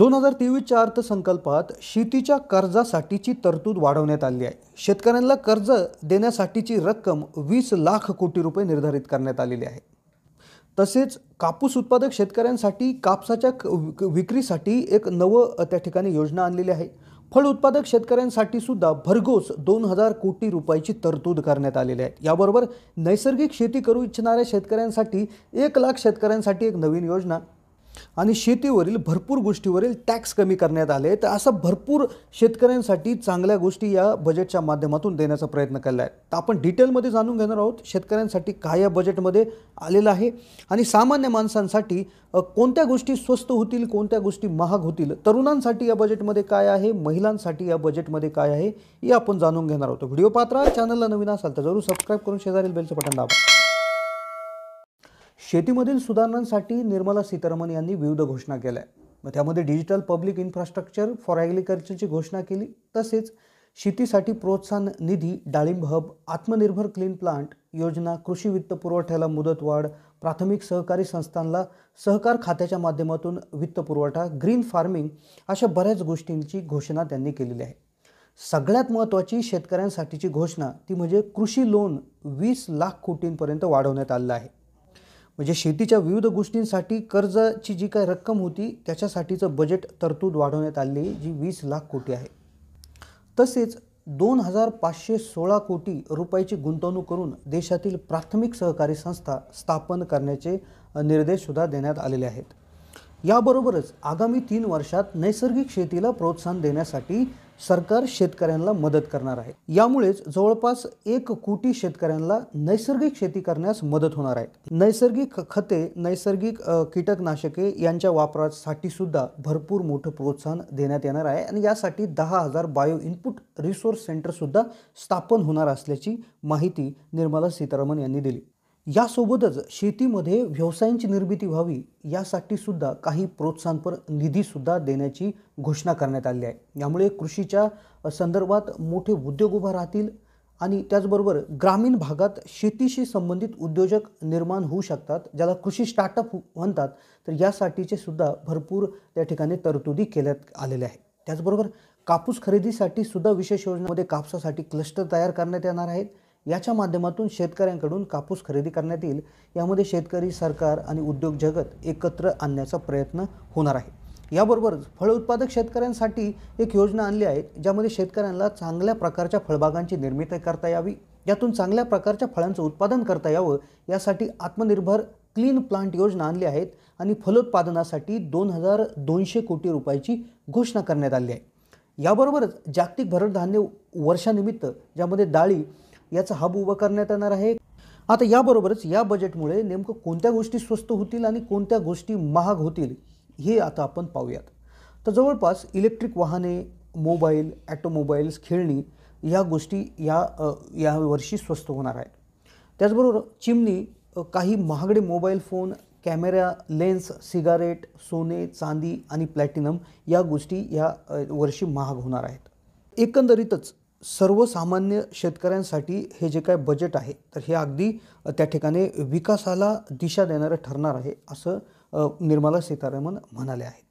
दोन हजार तेवीसच्या अर्थसंकल्पात शेतीच्या कर्जासाठीची तरतूद वाढवण्यात आली आहे शेतकऱ्यांना कर्ज देण्यासाठीची रक्कम वीस लाख कोटी रुपये निर्धारित करण्यात आलेली आहे तसेच कापूस उत्पादक शेतकऱ्यांसाठी कापसाच्या विक्रीसाठी एक नवं त्या ठिकाणी योजना आणलेली आहे फळ उत्पादक शेतकऱ्यांसाठी सुद्धा भरघोस दोन हजार कोटी रुपयाची तरतूद करण्यात आलेली आहे याबरोबर नैसर्गिक शेती करू इच्छणाऱ्या शेतकऱ्यांसाठी एक लाख शेतकऱ्यांसाठी एक नवीन योजना आणि शेतीवरील भरपूर गोष्टीवरील टॅक्स कमी करण्यात आले तर असं भरपूर शेतकऱ्यांसाठी चांगल्या गोष्टी या बजेटच्या माध्यमातून देण्याचा प्रयत्न केला आहे तर आपण डिटेलमध्ये जाणून घेणार आहोत शेतकऱ्यांसाठी काय या बजेटमध्ये आलेलं आहे आणि सामान्य माणसांसाठी कोणत्या गोष्टी स्वस्त होतील कोणत्या गोष्टी महाग होतील तरुणांसाठी या बजेटमध्ये काय आहे महिलांसाठी या बजेटमध्ये काय आहे हे आपण जाणून घेणार आहोत व्हिडिओ पात्रा चॅनलला नवीन असाल तर जरूर सबस्क्राईब करून शेजारील बेलचं बटन दाबा शेतीमधील सुधारणांसाठी निर्मला सीतारामन यांनी विविध घोषणा केल्या मग त्यामध्ये डिजिटल पब्लिक इन्फ्रास्ट्रक्चर फॉर ॲग्रिकल्चरची घोषणा केली तसेच शेतीसाठी प्रोत्साहन निधी डाळिंब हब आत्मनिर्भर क्लीन प्लांट योजना कृषी वित्त पुरवठ्याला मुदतवाढ प्राथमिक सहकारी संस्थांना सहकार खात्याच्या माध्यमातून वित्त पुरवठा ग्रीन फार्मिंग अशा बऱ्याच गोष्टींची घोषणा त्यांनी केलेली आहे सगळ्यात महत्त्वाची शेतकऱ्यांसाठीची घोषणा ती म्हणजे कृषी लोन वीस लाख कोटींपर्यंत वाढवण्यात आलं आहे म्हणजे शेतीच्या विविध गोष्टींसाठी कर्जाची जी काही रक्कम होती त्याच्यासाठीचं बजेट तरतूद वाढवण्यात आली जी वीस लाख कोटी आहे तसेच दोन हजार पाचशे सोळा कोटी रुपयाची गुंतवणूक करून देशातील प्राथमिक सहकारी संस्था स्थापन करण्याचे निर्देशसुद्धा देण्यात आलेले आहेत याबरोबरच आगामी तीन वर्षात नैसर्गिक शेतीला प्रोत्साहन देण्यासाठी सरकार शेतकऱ्यांना मदत करणार आहे यामुळेच जवळपास एक कोटी शेतकऱ्यांना नैसर्गिक शेती करण्यास मदत होणार आहे नैसर्गिक खते नैसर्गिक कीटकनाशके यांच्या वापरासाठी सुद्धा भरपूर मोठं प्रोत्साहन देण्यात येणार आहे आणि यासाठी दहा हजार बायो इनपुट रिसोर्स सेंटर सुद्धा स्थापन होणार असल्याची माहिती निर्मला सीतारामन यांनी दिली यासोबतच शेतीमध्ये व्यवसायांची निर्मिती व्हावी यासाठी सुद्धा काही प्रोत्साहनपर निधीसुद्धा देण्याची घोषणा करण्यात आली आहे यामुळे कृषीच्या संदर्भात मोठे उद्योग उभा राहतील आणि त्याचबरोबर ग्रामीण भागात शेतीशी संबंधित उद्योजक निर्माण होऊ शकतात ज्याला कृषी स्टार्टअप म्हणतात तर यासाठीचे सुद्धा भरपूर त्या ठिकाणी तरतुदी केल्यात आलेल्या आहेत त्याचबरोबर कापूस खरेदीसाठी सुद्धा विशेष योजनेमध्ये कापसासाठी क्लस्टर तयार करण्यात येणार आहेत याच्या माध्यमातून शेतकऱ्यांकडून कापूस खरेदी करण्यात येईल यामध्ये शेतकरी सरकार आणि उद्योग जगत एकत्र आणण्याचा प्रयत्न होणार आहे याबरोबरच फळ उत्पादक शेतकऱ्यांसाठी एक योजना आणली आहे ज्यामध्ये शेतकऱ्यांना चांगल्या प्रकारच्या फळबागांची निर्मिती करता यावी यातून चांगल्या प्रकारच्या फळांचं उत्पादन करता यावं यासाठी आत्मनिर्भर क्लीन प्लांट योजना आणली आहेत आणि फलोत्पादनासाठी दोन हजार दोनशे कोटी रुपयाची घोषणा करण्यात आली आहे याबरोबरच जागतिक भरडधान्य वर्षानिमित्त ज्यामध्ये डाळी याचा हब उभं करण्यात येणार आहे आता याबरोबरच या बजेटमुळे नेमकं कोणत्या गोष्टी स्वस्त होतील आणि कोणत्या गोष्टी महाग होतील हे आता आपण पाहूयात तर जवळपास इलेक्ट्रिक वाहने मोबाईल ॲटोमोबाईल्स खेळणी या गोष्टी या या वर्षी स्वस्त होणार आहेत त्याचबरोबर चिमणी काही महागडे mobile phone camera lens cigarette सोने चांदी आणि प्लॅटिनम या गोष्टी या वर्षी महाग होणार आहेत एकंदरीतच सर्वसामान्य शेतकऱ्यांसाठी हे जे काय बजेट आहे तर हे अगदी त्या ठिकाणी विकासाला दिशा देणारं ठरणार आहे असं निर्मला सीतारामन म्हणाले आहेत